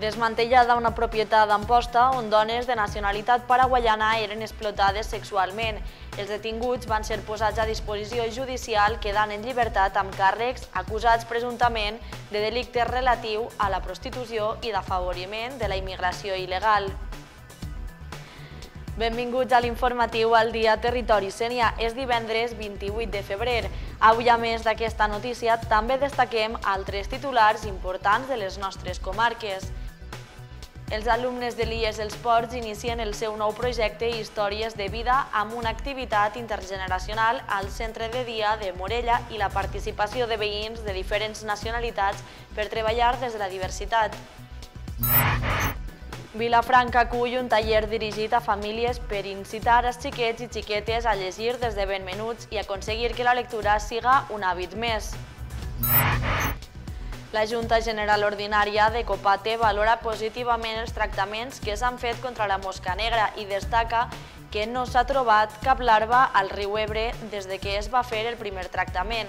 desmantellada una propietat d'Amposta on dones de nacionalitat paraguaiana eren explotades sexualment. Els detinguts van ser posats a disposició judicial quedant en llibertat amb càrrecs acusats presumptament de delicte relatiu a la prostitució i d'afavoriment de la immigració il·legal. Benvinguts a l'informatiu al dia Territori Sènia. És divendres 28 de febrer. Avui, a més d'aquesta notícia, també destaquem altres titulars importants de les nostres comarques. Els alumnes de l'IES Els Ports inicien el seu nou projecte Històries de Vida amb una activitat intergeneracional al centre de dia de Morella i la participació de veïns de diferents nacionalitats per treballar des de la diversitat. Vilafranca acull un taller dirigit a famílies per incitar els xiquets i xiquetes a llegir des de ben menuts i aconseguir que la lectura siga un hàbit més. La Junta General Ordinària de Copate valora positivament els tractaments que s'han fet contra la mosca negra i destaca que no s'ha trobat cap larva al riu Ebre des de que es va fer el primer tractament.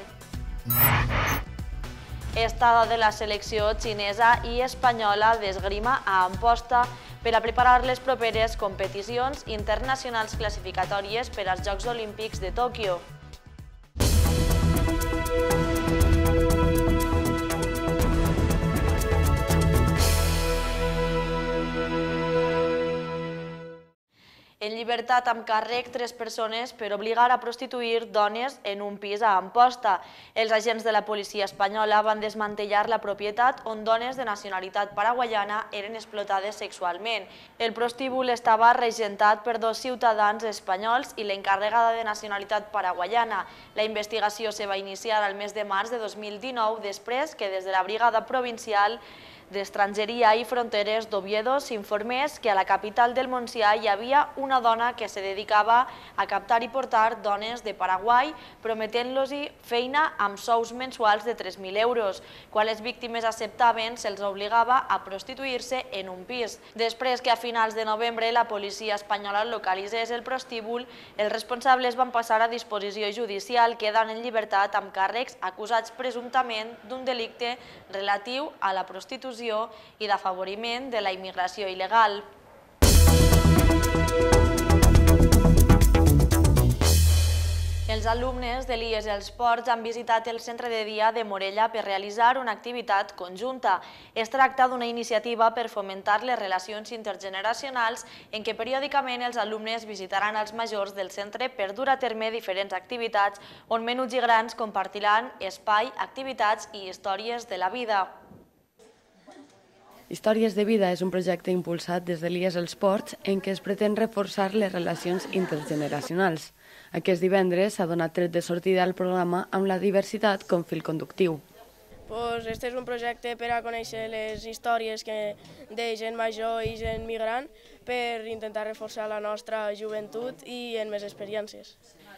Estada de la selecció xinesa i espanyola d'esgrima a Amposta per a preparar les properes competicions internacionals classificatòries per als Jocs Olímpics de Tòquio. en llibertat amb càrrec tres persones per obligar a prostituir dones en un pis a Amposta. Els agents de la policia espanyola van desmantellar la propietat on dones de nacionalitat paraguayana eren explotades sexualment. El prostíbul estava regentat per dos ciutadans espanyols i l'encarregada de nacionalitat paraguayana. La investigació se va iniciar al mes de març de 2019 després que des de la brigada provincial d'Estrangeria i Fronteres d'Oviedo s'informés que a la capital del Montsià hi havia una dona que se dedicava a captar i portar dones de Paraguai, prometent-los feina amb sous mensuals de 3.000 euros. Quan les víctimes acceptaven, se'ls obligava a prostituir-se en un pis. Després que a finals de novembre la policia espanyola localitzés el prostíbul, els responsables van passar a disposició judicial, quedant en llibertat amb càrrecs acusats presumptament d'un delicte relatiu a la prostitució d'exclusió i d'afavoriment de la immigració il·legal. Els alumnes de l'IES Els Ports han visitat el centre de dia de Morella per realitzar una activitat conjunta. Es tracta d'una iniciativa per fomentar les relacions intergeneracionals en què periòdicament els alumnes visitaran els majors del centre per dur a terme diferents activitats on menuts i grans compartiran espai, activitats i històries de la vida. Històries de vida és un projecte impulsat des de l'IES Els Ports en què es pretén reforçar les relacions intergeneracionals. Aquest divendres s'ha donat tret de sortida al programa amb la diversitat com fil conductiu. Pues este és un projecte per a conèixer les històries que de gent major i gent migrant per intentar reforçar la nostra joventut i en més experiències.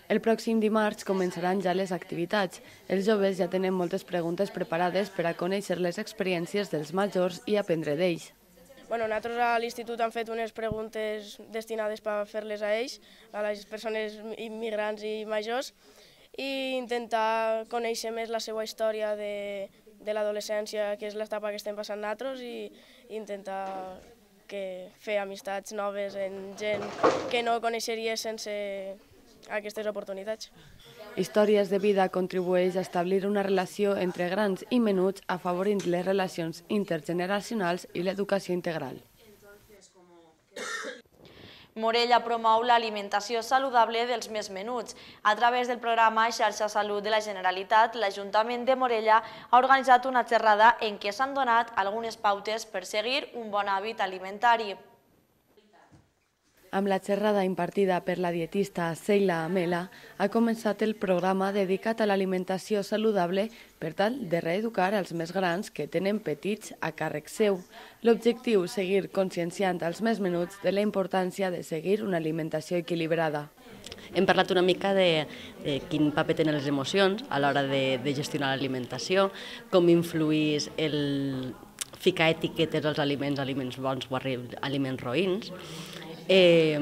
El pròxim dimarts començaran ja les activitats. Els joves ja tenen moltes preguntes preparades per a conèixer les experiències dels majors i aprendre d'ells. Bueno, nosaltres a l'institut hem fet unes preguntes destinades per fer-les a ells, a les persones immigrants i majors, i intentar conèixer més la seva història de, de l'adolescència, que és l'etapa que estem passant nosaltres, i intentar que fer amistats noves en gent que no coneixeria sense aquestes oportunitats. Històries de vida contribueix a establir una relació entre grans i menuts afavorint les relacions intergeneracionals i l'educació integral. Morella promou l'alimentació saludable dels més menuts. A través del programa Xarxa Salut de la Generalitat, l'Ajuntament de Morella ha organitzat una xerrada en què s'han donat algunes pautes per seguir un bon hàbit alimentari. Amb la xerrada impartida per la dietista Seila Amela, ha començat el programa dedicat a l'alimentació saludable per tal de reeducar els més grans que tenen petits a càrrec seu. L'objectiu, és seguir conscienciant els més menuts de la importància de seguir una alimentació equilibrada. Hem parlat una mica de, de quin paper tenen les emocions a l'hora de, de gestionar l'alimentació, com influís el ficar etiquetes als aliments, aliments bons o aliments roïns, eh,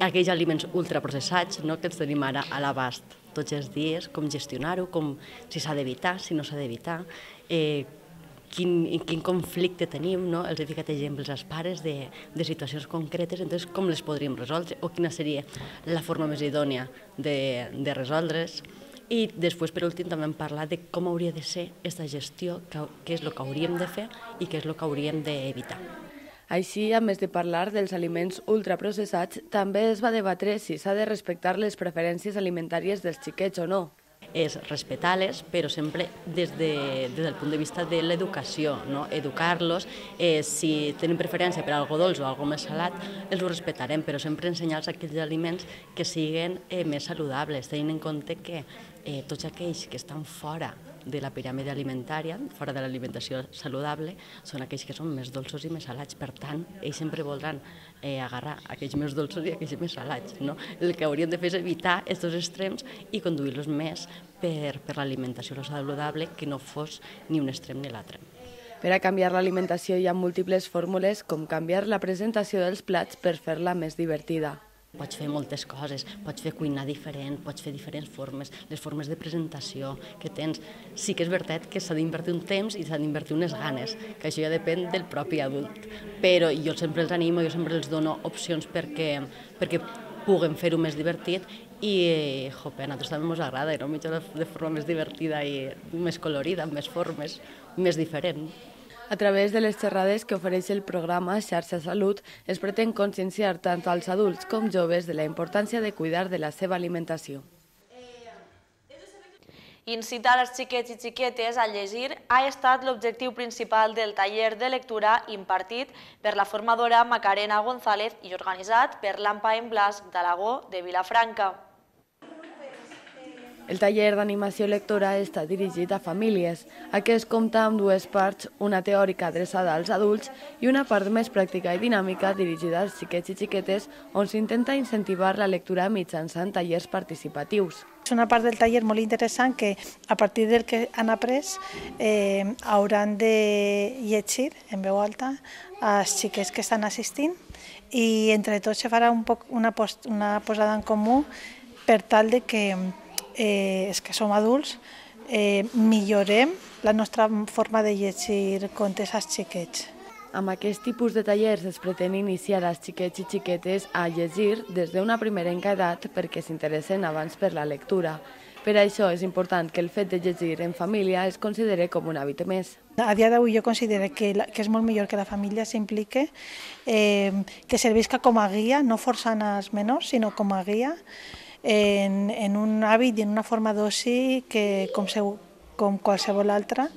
aquells aliments ultraprocessats no, que els tenim ara a l'abast tots els dies, com gestionar-ho, com si s'ha d'evitar, si no s'ha d'evitar, eh, quin, quin conflicte tenim, no? els he ficat exemples als pares de, de situacions concretes, entonces com les podríem resoldre o quina seria la forma més idònia de, de resoldre's. I després, per últim, també hem parlat de com hauria de ser aquesta gestió, què és el que hauríem de fer i què és el que hauríem d'evitar. Així, a més de parlar dels aliments ultraprocessats, també es va debatre si s'ha de respectar les preferències alimentàries dels xiquets o no és respetar-les, però sempre des, de, des del punt de vista de l'educació, no? educar-los, eh, si tenen preferència per algo dolç o algo més salat, els ho respetarem, però sempre ensenyar-los aquells aliments que siguen eh, més saludables, tenint en compte que eh, tots aquells que estan fora de la piràmide alimentària, fora de l'alimentació saludable, són aquells que són més dolços i més salats. Per tant, ells sempre voldran eh, agarrar aquells més dolços i aquells més salats. No? El que haurien de fer és evitar aquests extrems i conduir-los més per, per l'alimentació saludable que no fos ni un extrem ni l'altre. Per a canviar l'alimentació hi ha múltiples fórmules com canviar la presentació dels plats per fer-la més divertida. Pots fer moltes coses, pots fer cuinar diferent, pots fer diferents formes, les formes de presentació que tens. Sí que és veritat que s'ha d'invertir un temps i s'ha d'invertir unes ganes, que això ja depèn del propi adult. Però jo sempre els animo, jo sempre els dono opcions perquè, perquè puguen fer-ho més divertit i jope, a nosaltres també ens agrada, no? mitja de forma més divertida i més colorida, amb més formes, més diferent. A través de les xerrades que ofereix el programa Xarxa Salut, es pretén conscienciar tant als adults com joves de la importància de cuidar de la seva alimentació. Incitar els xiquets i xiquetes a llegir ha estat l'objectiu principal del taller de lectura impartit per la formadora Macarena González i organitzat per l'AMPA en Blas d'Alagó de Vilafranca. El taller d'animació lectora està dirigit a famílies. Aquest compta amb dues parts, una teòrica adreçada als adults i una part més pràctica i dinàmica dirigida als xiquets i xiquetes on s'intenta incentivar la lectura mitjançant tallers participatius. És una part del taller molt interessant que a partir del que han après eh, hauran de llegir en veu alta als xiquets que estan assistint i entre tots se farà un poc una, post, una posada en comú per tal de que eh, els que som adults, eh, millorem la nostra forma de llegir contes als xiquets. Amb aquest tipus de tallers es pretén iniciar als xiquets i xiquetes a llegir des d'una primerenca edat perquè s'interessen abans per la lectura. Per això és important que el fet de llegir en família es considere com un hàbit més. A dia d'avui jo considero que, la, que és molt millor que la família s'implique, eh, que servisca com a guia, no forçant els menors, sinó com a guia, en, en un hàbit i en una forma d'oci que, com, seu, com qualsevol altra,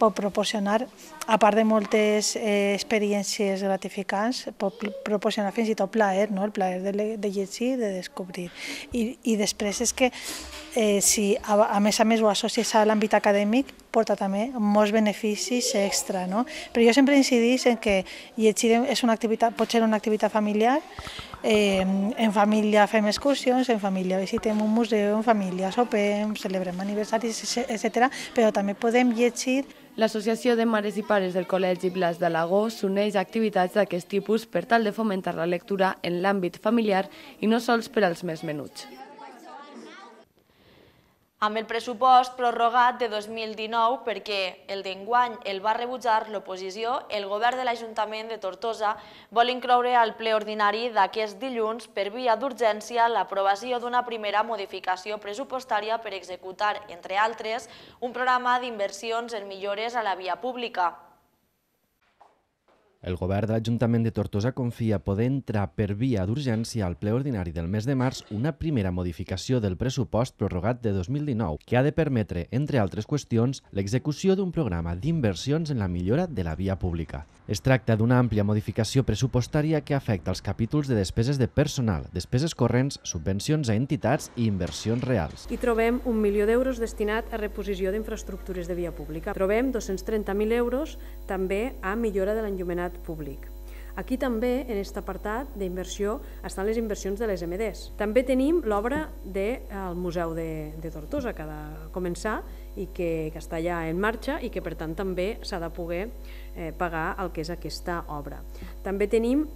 pot proporcionar, a part de moltes eh, experiències gratificants, pot proporcionar fins i tot plaer, no? el plaer de, de llegir, de descobrir. I, i després és que eh, si a, a més a més ho associes a l'àmbit acadèmic, porta també molts beneficis extra, no? Però jo sempre incidís en que llegir és una activitat, pot ser una activitat familiar, eh, en família fem excursions, en família visitem un museu, en família sopem, celebrem aniversaris, etc. però també podem llegir L'Associació de Mares i Pares del Col·legi Blas de Lagó s'uneix a activitats d'aquest tipus per tal de fomentar la lectura en l'àmbit familiar i no sols per als més menuts amb el pressupost prorrogat de 2019 perquè el d'enguany el va rebutjar l'oposició, el govern de l'Ajuntament de Tortosa vol incloure al ple ordinari d'aquest dilluns per via d'urgència l'aprovació d'una primera modificació pressupostària per executar, entre altres, un programa d'inversions en millores a la via pública. El govern de l'Ajuntament de Tortosa confia poder entrar per via d'urgència al ple ordinari del mes de març una primera modificació del pressupost prorrogat de 2019 que ha de permetre, entre altres qüestions, l'execució d'un programa d'inversions en la millora de la via pública. Es tracta d'una àmplia modificació pressupostària que afecta els capítols de despeses de personal, despeses corrents, subvencions a entitats i inversions reals. Hi trobem un milió d'euros destinat a reposició d'infraestructures de via pública. Trobem 230.000 euros també a millora de l'enllumenat públic. Aquí també, en aquest apartat d'inversió, estan les inversions de les MDs. També tenim l'obra del eh, Museu de, de Tortosa, que ha de començar i que, que està ja en marxa i que, per tant, també s'ha de poder eh, pagar el que és aquesta obra. També tenim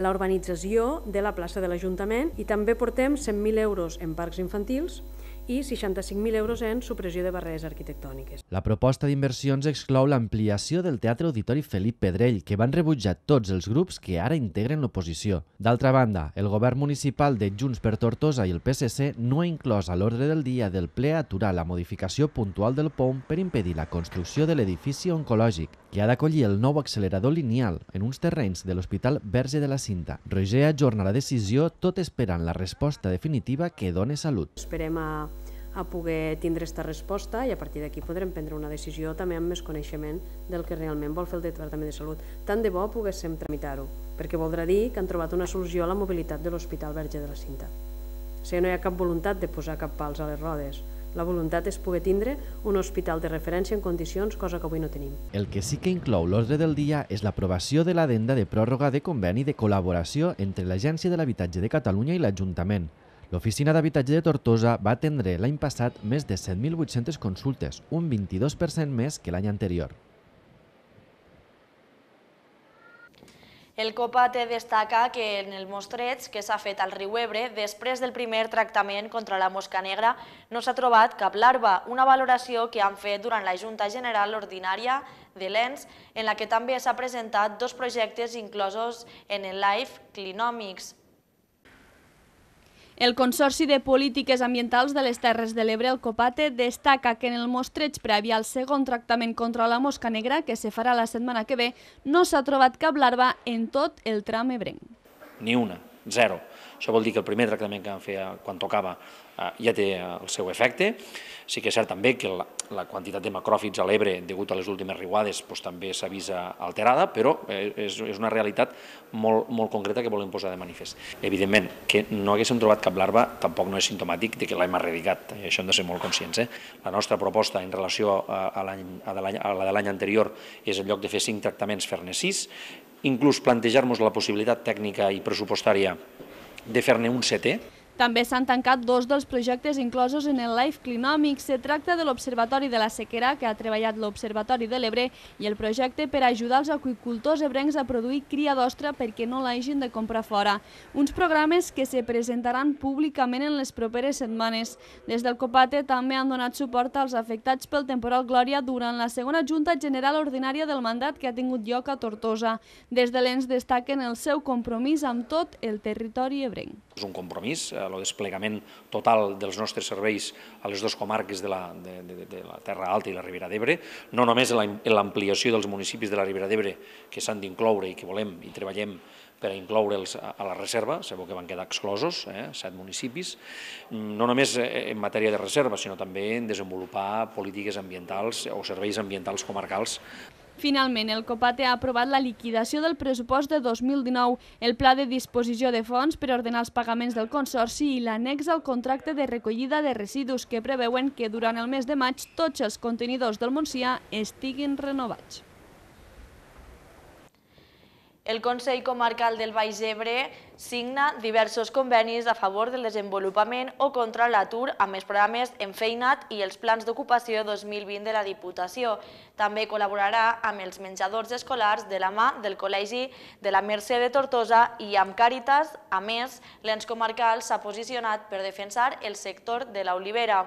la urbanització de la plaça de l'Ajuntament i també portem 100.000 euros en parcs infantils i 65.000 euros en supressió de barreres arquitectòniques. La proposta d'inversions exclou l'ampliació del Teatre Auditori Felip Pedrell, que van rebutjar tots els grups que ara integren l'oposició. D'altra banda, el govern municipal de Junts per Tortosa i el PSC no ha inclòs a l'ordre del dia del ple aturar la modificació puntual del POM per impedir la construcció de l'edifici oncològic que ha d'acollir el nou accelerador lineal en uns terrenys de l'Hospital Verge de la Cinta. Roger ajorna la decisió tot esperant la resposta definitiva que dona salut. Esperem a, a poder tindre aquesta resposta i a partir d'aquí podrem prendre una decisió també amb més coneixement del que realment vol fer el Departament de Salut. Tant de bo poguéssim tramitar-ho, perquè voldrà dir que han trobat una solució a la mobilitat de l'Hospital Verge de la Cinta. O sigui, no hi ha cap voluntat de posar cap pals a les rodes. La voluntat és poder tindre un hospital de referència en condicions, cosa que avui no tenim. El que sí que inclou l'ordre del dia és l'aprovació de l'adenda de pròrroga de conveni de col·laboració entre l'Agència de l'Habitatge de Catalunya i l'Ajuntament. L'Oficina d'Habitatge de Tortosa va atendre l'any passat més de 7.800 consultes, un 22% més que l'any anterior. El COPAT destaca que en el mostreig que s'ha fet al riu Ebre, després del primer tractament contra la mosca negra, no s'ha trobat cap larva, una valoració que han fet durant la Junta General Ordinària de l'ENS, en la que també s'ha presentat dos projectes inclosos en el LIFE Clinomics, el Consorci de Polítiques Ambientals de les Terres de l'Ebre, el COPATE, destaca que en el mostreig previ al segon tractament contra la mosca negra, que se farà la setmana que ve, no s'ha trobat cap larva en tot el tram ebrenc. Ni una, zero. Això vol dir que el primer tractament que vam fer eh, quan tocava eh, ja té eh, el seu efecte. Sí que és cert també que la, quantitat de macròfits a l'Ebre, degut a les últimes riuades, també doncs, també s'avisa alterada, però és, és una realitat molt, molt concreta que volem posar de manifest. Evidentment, que no haguéssim trobat cap larva tampoc no és simptomàtic de que l'hem erradicat, i això hem de ser molt conscients. Eh? La nostra proposta en relació a, a la de l'any anterior és en lloc de fer cinc tractaments, fer-ne sis, inclús plantejar-nos la possibilitat tècnica i pressupostària de fer-ne un setè també s'han tancat dos dels projectes inclosos en el Life Clinòmic. Se tracta de l'Observatori de la Sequera, que ha treballat l'Observatori de l'Ebre, i el projecte per ajudar els aquicultors ebrencs a produir cria d'ostra perquè no l'hagin de comprar fora. Uns programes que se presentaran públicament en les properes setmanes. Des del COPATE també han donat suport als afectats pel temporal Glòria durant la segona Junta General Ordinària del mandat que ha tingut lloc a Tortosa. Des de l'ENS destaquen el seu compromís amb tot el territori ebrenc és un compromís, el eh, desplegament total dels nostres serveis a les dues comarques de la, de, de, de la Terra Alta i la Ribera d'Ebre, no només en l'ampliació dels municipis de la Ribera d'Ebre que s'han d'incloure i que volem i treballem per a incloure'ls a la reserva, sabeu que van quedar exclosos, eh, set municipis, mm, no només eh, en matèria de reserva, sinó també en desenvolupar polítiques ambientals o serveis ambientals comarcals Finalment, el COPATE ha aprovat la liquidació del pressupost de 2019, el pla de disposició de fons per ordenar els pagaments del Consorci i l'annex al contracte de recollida de residus que preveuen que durant el mes de maig tots els contenidors del Montsià estiguin renovats. El Consell Comarcal del Baix Ebre signa diversos convenis a favor del desenvolupament o contra l'atur amb els programes Enfeinat i els plans d'ocupació 2020 de la Diputació. També col·laborarà amb els menjadors escolars de la mà del Col·legi de la Mercè de Tortosa i amb Càritas. A més, l'ens comarcal s'ha posicionat per defensar el sector de l'olivera.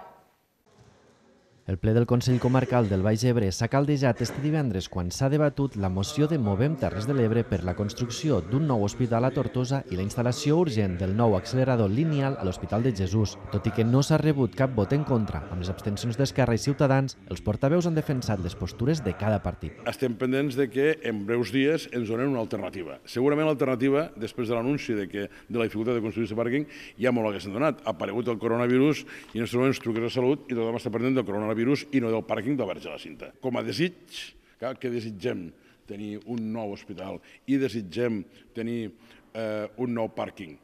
El ple del Consell Comarcal del Baix Ebre s'ha caldejat este divendres quan s'ha debatut la moció de Movem Terres de l'Ebre per la construcció d'un nou hospital a Tortosa i la instal·lació urgent del nou accelerador lineal a l'Hospital de Jesús. Tot i que no s'ha rebut cap vot en contra amb les abstencions d'Esquerra i Ciutadans, els portaveus han defensat les postures de cada partit. Estem pendents de que en breus dies ens donen una alternativa. Segurament l'alternativa, després de l'anunci de, que, de la dificultat de construir-se pàrquing, ja molt l'haguessin donat. Ha aparegut el coronavirus i en aquests moments truques a salut i tothom està pendent del coronavirus coronavirus i no del pàrquing de Verge de la Cinta. Com a desig, que, que desitgem tenir un nou hospital i desitgem tenir eh, un nou pàrquing,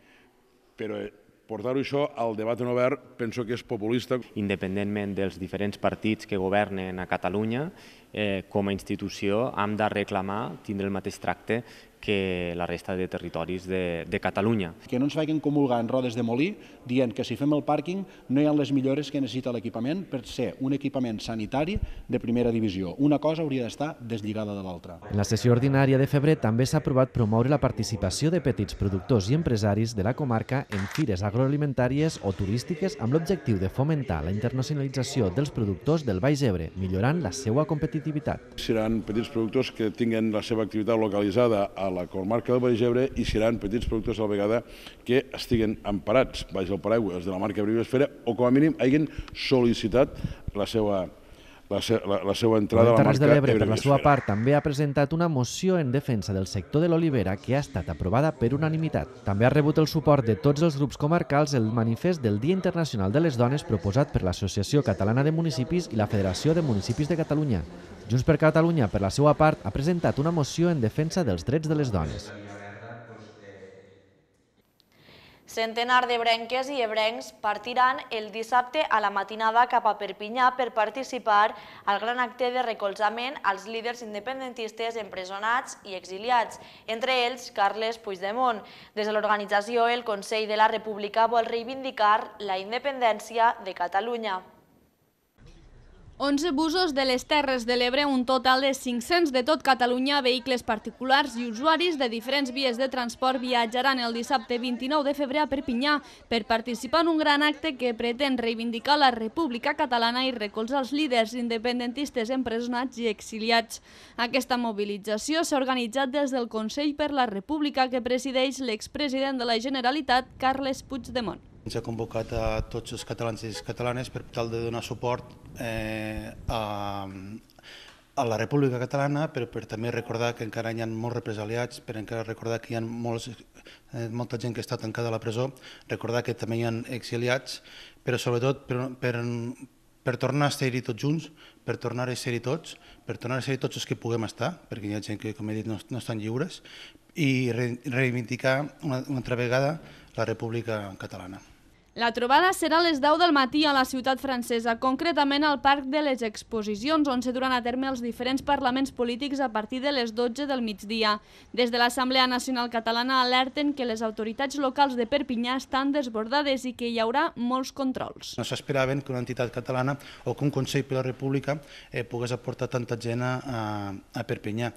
però eh, portar-ho això al debat en obert penso que és populista. Independentment dels diferents partits que governen a Catalunya, eh, com a institució hem de reclamar tindre el mateix tracte que la resta de territoris de, de Catalunya. Que no ens comulgar en rodes de molí dient que si fem el pàrquing no hi ha les millores que necessita l'equipament per ser un equipament sanitari de primera divisió. Una cosa hauria d'estar deslligada de l'altra. En la sessió ordinària de febrer també s'ha aprovat promoure la participació de petits productors i empresaris de la comarca en fires agroalimentàries o turístiques amb l'objectiu de fomentar la internacionalització dels productors del Baix Ebre, millorant la seva competitivitat competitivitat. Seran petits productors que tinguen la seva activitat localitzada a la comarca del Baix Ebre i seran petits productors a la vegada que estiguen emparats baix el paraigües de la marca Briosfera o com a mínim hagin sol·licitat la seva la, se, la, la seva entrada a la marca de l'Ebre, per la seva part, també ha presentat una moció en defensa del sector de l'olivera que ha estat aprovada per unanimitat. També ha rebut el suport de tots els grups comarcals el manifest del Dia Internacional de les Dones proposat per l'Associació Catalana de Municipis i la Federació de Municipis de Catalunya. Junts per Catalunya, per la seva part, ha presentat una moció en defensa dels drets de les dones. Centenar de brenques i ebrencs partiran el dissabte a la matinada cap a Perpinyà per participar al gran acte de recolzament als líders independentistes empresonats i exiliats, entre ells Carles Puigdemont. Des de l'organització, el Consell de la República vol reivindicar la independència de Catalunya. 11 busos de les Terres de l'Ebre, un total de 500 de tot Catalunya, vehicles particulars i usuaris de diferents vies de transport viatjaran el dissabte 29 de febrer a Perpinyà per participar en un gran acte que pretén reivindicar la República Catalana i recolzar els líders independentistes empresonats i exiliats. Aquesta mobilització s'ha organitzat des del Consell per la República que presideix l'expresident de la Generalitat, Carles Puigdemont. Ens ha convocat a tots els catalans i les catalanes per tal de donar suport eh, a, a la República Catalana, però per també recordar que encara hi ha molts represaliats, per encara recordar que hi ha molts, eh, molta gent que està tancada a la presó, recordar que també hi ha exiliats, però sobretot per, per, per tornar a ser-hi tots junts, per tornar a ser-hi tots, per tornar a ser-hi tots els que puguem estar, perquè hi ha gent que, com he dit, no, no estan lliures, i re, reivindicar una, una altra vegada la República Catalana. La trobada serà a les 10 del matí a la ciutat francesa, concretament al Parc de les Exposicions, on se duran a terme els diferents parlaments polítics a partir de les 12 del migdia. Des de l'Assemblea Nacional Catalana alerten que les autoritats locals de Perpinyà estan desbordades i que hi haurà molts controls. No s'esperaven que una entitat catalana o que un Consell per la República eh, pogués aportar tanta gent a, a Perpinyà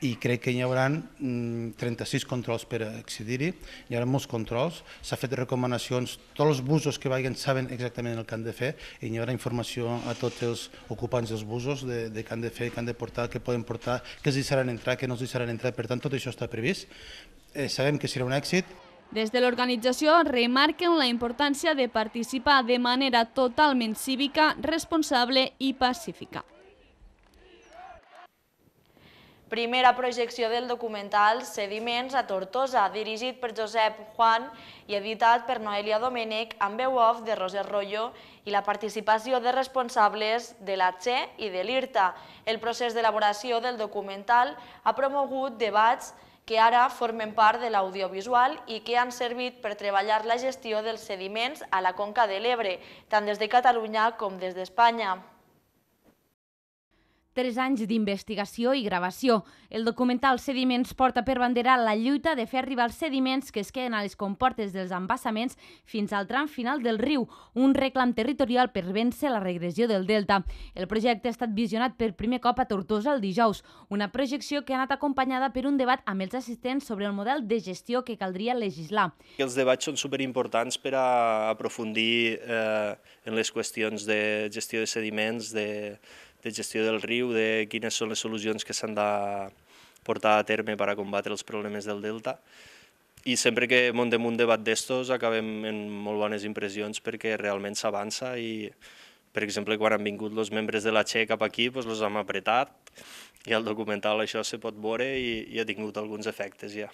i crec que hi haurà 36 mm, controls per accedir-hi, hi haurà molts controls, s'ha fet recomanacions, tots els busos que vagin saben exactament el que han de fer i hi haurà informació a tots els ocupants dels busos de, de què han de fer, què han de portar, què poden portar, què els deixaran entrar, què no els deixaran entrar, per tant tot això està previst. Eh, sabem que serà un èxit, des de l'organització remarquen la importància de participar de manera totalment cívica, responsable i pacífica. Primera projecció del documental Sediments a Tortosa, dirigit per Josep Juan i editat per Noelia Domènech amb veu off de Roser Rollo i la participació de responsables de la CHE i de l'IRTA. El procés d'elaboració del documental ha promogut debats que ara formen part de l'audiovisual i que han servit per treballar la gestió dels sediments a la Conca de l'Ebre, tant des de Catalunya com des d'Espanya. Tres anys d'investigació i gravació. El documental Sediments porta per bandera la lluita de fer arribar els sediments que es queden a les comportes dels embassaments fins al tram final del riu, un reclam territorial per vèncer la regressió del delta. El projecte ha estat visionat per primer cop a Tortosa el dijous, una projecció que ha anat acompanyada per un debat amb els assistents sobre el model de gestió que caldria legislar. Els debats són superimportants per a aprofundir eh, en les qüestions de gestió de sediments, de de gestió del riu, de quines són les solucions que s'han de portar a terme per a combatre els problemes del delta. I sempre que muntem un debat d'estos acabem en molt bones impressions perquè realment s'avança i, per exemple, quan han vingut els membres de la Che cap aquí, doncs els hem apretat i el documental això se pot veure i, i ha tingut alguns efectes ja.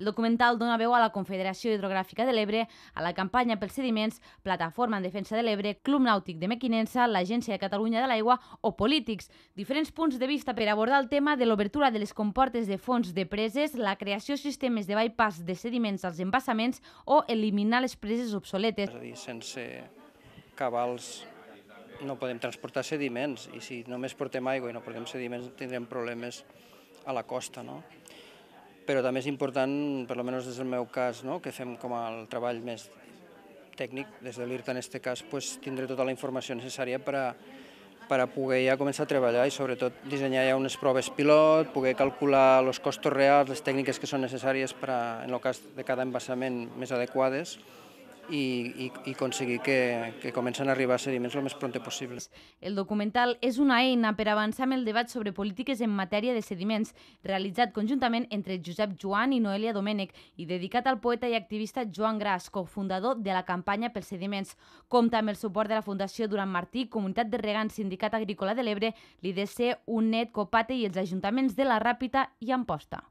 El documental dona veu a la Confederació Hidrogràfica de l'Ebre, a la campanya pels sediments, Plataforma en Defensa de l'Ebre, Club Nàutic de Mequinensa, l'Agència de Catalunya de l'Aigua o Polítics. Diferents punts de vista per abordar el tema de l'obertura de les comportes de fons de preses, la creació de sistemes de bypass de sediments als embassaments o eliminar les preses obsoletes. És a dir, sense cabals no podem transportar sediments i si només portem aigua i no portem sediments tindrem problemes a la costa. No? però també és important, per lo menys des del meu cas, no? que fem com el treball més tècnic, des de l'IRTA en aquest cas, pues, tindré tota la informació necessària per a, per a poder ja començar a treballar i sobretot dissenyar ja unes proves pilot, poder calcular els costos reals, les tècniques que són necessàries per a, en el cas de cada embassament més adequades i, i, i aconseguir que, que comencen a arribar sediments el més pront possible. El documental és una eina per avançar en el debat sobre polítiques en matèria de sediments, realitzat conjuntament entre Josep Joan i Noelia Domènech i dedicat al poeta i activista Joan Gras, cofundador de la campanya pels sediments. Compta amb el suport de la Fundació Durant Martí, Comunitat de Regants, Sindicat Agrícola de l'Ebre, l'IDC, UNED, COPATE i els ajuntaments de la Ràpita i Amposta.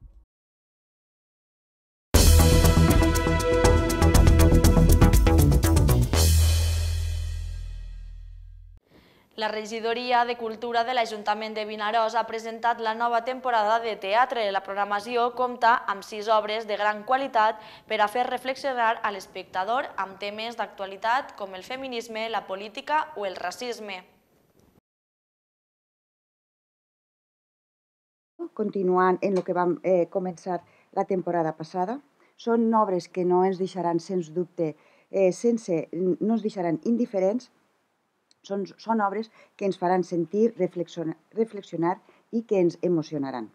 La regidoria de Cultura de l'Ajuntament de Vinaròs ha presentat la nova temporada de teatre. La programació compta amb sis obres de gran qualitat per a fer reflexionar a l'espectador amb temes d'actualitat com el feminisme, la política o el racisme. Continuant en el que vam eh, començar la temporada passada, són obres que no ens deixaran, sens dubte, eh, sense, no ens deixaran indiferents, són, són obres que ens faran sentir, reflexionar, reflexionar i que ens emocionaran.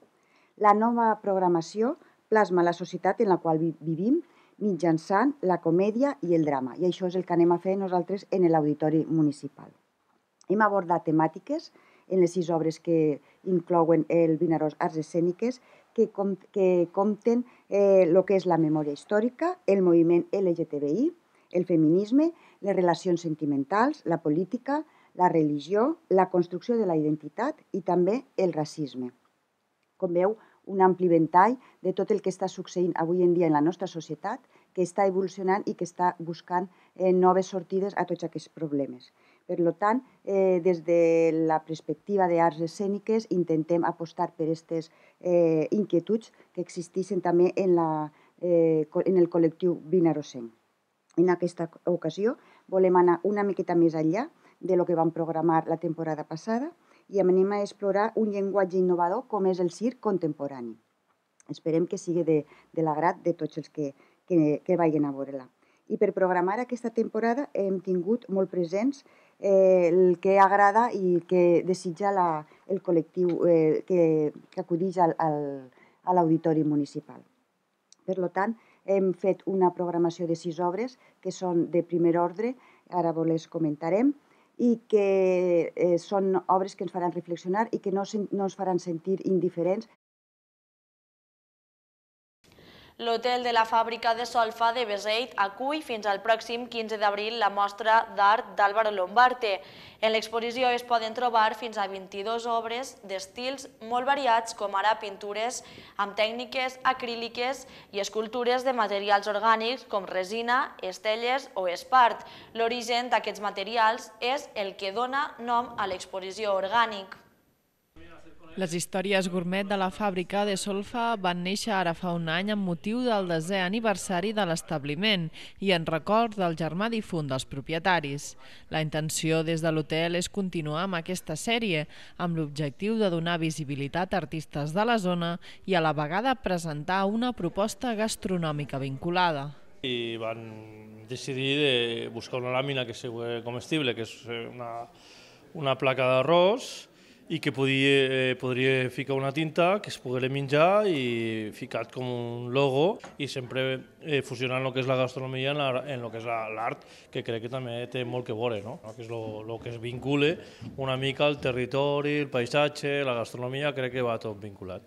La nova programació plasma la societat en la qual vi vivim mitjançant la comèdia i el drama, i això és el que anem a fer nosaltres en l'Auditori Municipal. Hem abordat temàtiques en les sis obres que inclouen el Vinaròs Arts Escèniques que, com, que compten el eh, lo que és la memòria històrica, el moviment LGTBI, el feminisme, les relacions sentimentals, la política, la religió, la construcció de la identitat i també el racisme. Com veu, un ampli ventall de tot el que està succeint avui en dia en la nostra societat, que està evolucionant i que està buscant eh, noves sortides a tots aquests problemes. Per tant, eh, des de la perspectiva d'arts escèniques, intentem apostar per aquestes eh, inquietuds que existeixen també en, la, eh, en el col·lectiu binarocenc. En aquesta ocasió volem anar una miqueta més enllà de lo que vam programar la temporada passada i anem a explorar un llenguatge innovador com és el circ contemporani. Esperem que sigui de, de l'agrat de tots els que, que, que vagin a veure-la. I per programar aquesta temporada hem tingut molt presents eh, el que agrada i el que desitja la, el col·lectiu eh, que, que acudix al, al, a l'auditori municipal. Per lo tant, hem fet una programació de sis obres que són de primer ordre, ara vos les comentarem, i que eh, són obres que ens faran reflexionar i que no, no ens faran sentir indiferents L'hotel de la fàbrica de solfa de Beseit acull fins al pròxim 15 d'abril la mostra d'art d'Àlvaro Lombarte. En l'exposició es poden trobar fins a 22 obres d'estils molt variats com ara pintures amb tècniques acríliques i escultures de materials orgànics com resina, estelles o espart. L'origen d'aquests materials és el que dona nom a l'exposició orgànic. Les històries gourmet de la fàbrica de Solfa van néixer ara fa un any amb motiu del desè aniversari de l'establiment i en record del germà difunt dels propietaris. La intenció des de l'hotel és continuar amb aquesta sèrie, amb l'objectiu de donar visibilitat a artistes de la zona i a la vegada presentar una proposta gastronòmica vinculada. I van decidir de buscar una làmina que sigui comestible, que és eh, una, una placa d'arròs, i que podia, eh, podria ficar una tinta que es pogués menjar i ficat com un logo i sempre eh, fusionant el que és la gastronomia en, la, en el que és l'art, que crec que també té molt que veure, no? que és el que es vincula una mica al territori, el paisatge, la gastronomia, crec que va tot vinculat.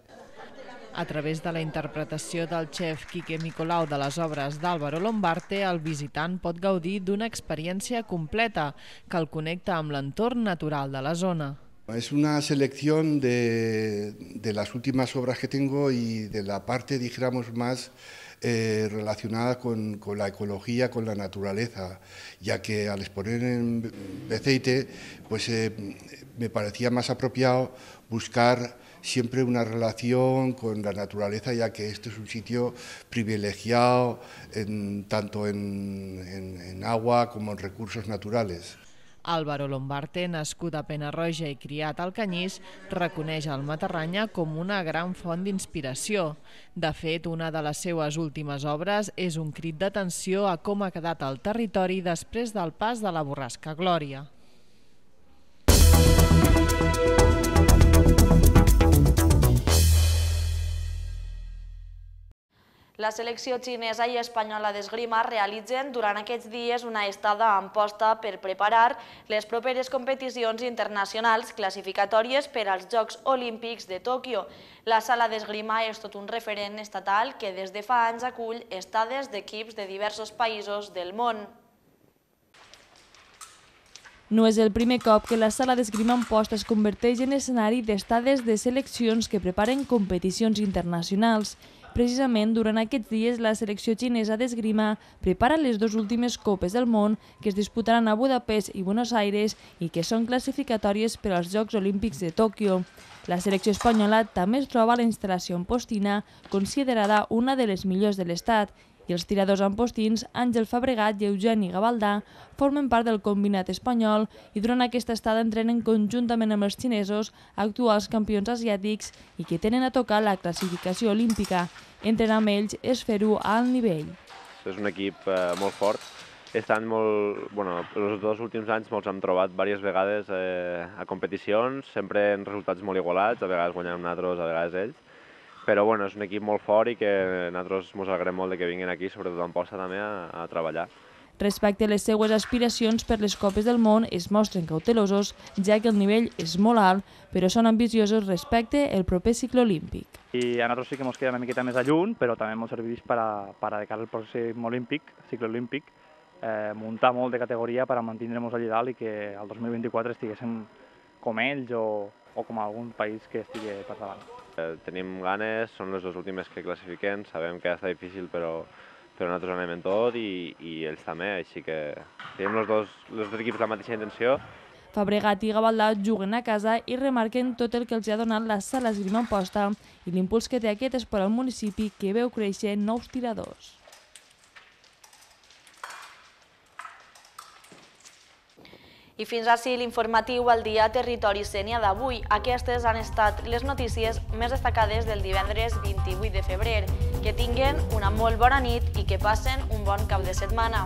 A través de la interpretació del xef Quique Nicolau de les obres d'Àlvaro Lombarte, el visitant pot gaudir d'una experiència completa que el connecta amb l'entorn natural de la zona. Es una selección de, las últimas obras que tengo y de la parte, dijéramos, más eh, relacionada con, la ecología, con la naturaleza, ya que al exponer en aceite, pues eh, me parecía más apropiado buscar siempre una relación con la naturaleza, ya que este es un sitio privilegiado tanto en agua como en recursos naturales. Álvaro Lombarte, nascut a Penarroja i criat al Canyís, reconeix el Matarranya com una gran font d'inspiració. De fet, una de les seues últimes obres és un crit d'atenció a com ha quedat el territori després del pas de la borrasca Glòria. Música La selecció xinesa i espanyola d'esgrima realitzen durant aquests dies una estada en posta per preparar les properes competicions internacionals classificatòries per als Jocs Olímpics de Tòquio. La sala d'esgrima és tot un referent estatal que des de fa anys acull estades d'equips de diversos països del món. No és el primer cop que la sala d'esgrima en post es converteix en escenari d'estades de seleccions que preparen competicions internacionals. Precisament durant aquests dies la selecció xinesa d'esgrima prepara les dues últimes copes del món que es disputaran a Budapest i Buenos Aires i que són classificatòries per als Jocs Olímpics de Tòquio. La selecció espanyola també es troba a la instal·lació en Postina, considerada una de les millors de l'estat, i els tiradors ampostins Àngel Fabregat i Eugeni Gavaldà formen part del combinat espanyol i durant aquesta estada entrenen conjuntament amb els xinesos, actuals campions asiàtics i que tenen a tocar la classificació olímpica. Entrenar amb ells és fer-ho a alt nivell. És un equip eh, molt fort, estan molt... Bueno, els dos últims anys me'ls hem trobat diverses vegades eh, a competicions, sempre en resultats molt igualats, a vegades guanyant nosaltres, a vegades ells, però bueno, és un equip molt fort i que nosaltres ens alegrem molt de que vinguin aquí, sobretot en Posta també, a, a treballar. Respecte a les seues aspiracions per les Copes del Món, es mostren cautelosos, ja que el nivell és molt alt, però són ambiciosos respecte al proper cicle olímpic. I a nosaltres sí que ens queda una miqueta més a lluny, però també ens serveix per a, per a dedicar al pròxim olímpic, cicle olímpic, eh, muntar molt de categoria per a mantenir-nos allà dalt i que el 2024 estiguéssim com ells o, o com algun país que estigui per davant. Tenim ganes, són les dues últimes que classifiquem, sabem que està difícil però, però nosaltres anem en tot i, i ells també, així que tenim els dos, els dos equips la mateixa intenció. Fabregat i Gavaldà juguen a casa i remarquen tot el que els ha donat la sala esgrima en posta i l'impuls que té aquest és per al municipi que veu créixer nous tiradors. I fins ací l'informatiu al dia Territori Sènia d'avui. Aquestes han estat les notícies més destacades del divendres 28 de febrer. Que tinguen una molt bona nit i que passen un bon cap de setmana.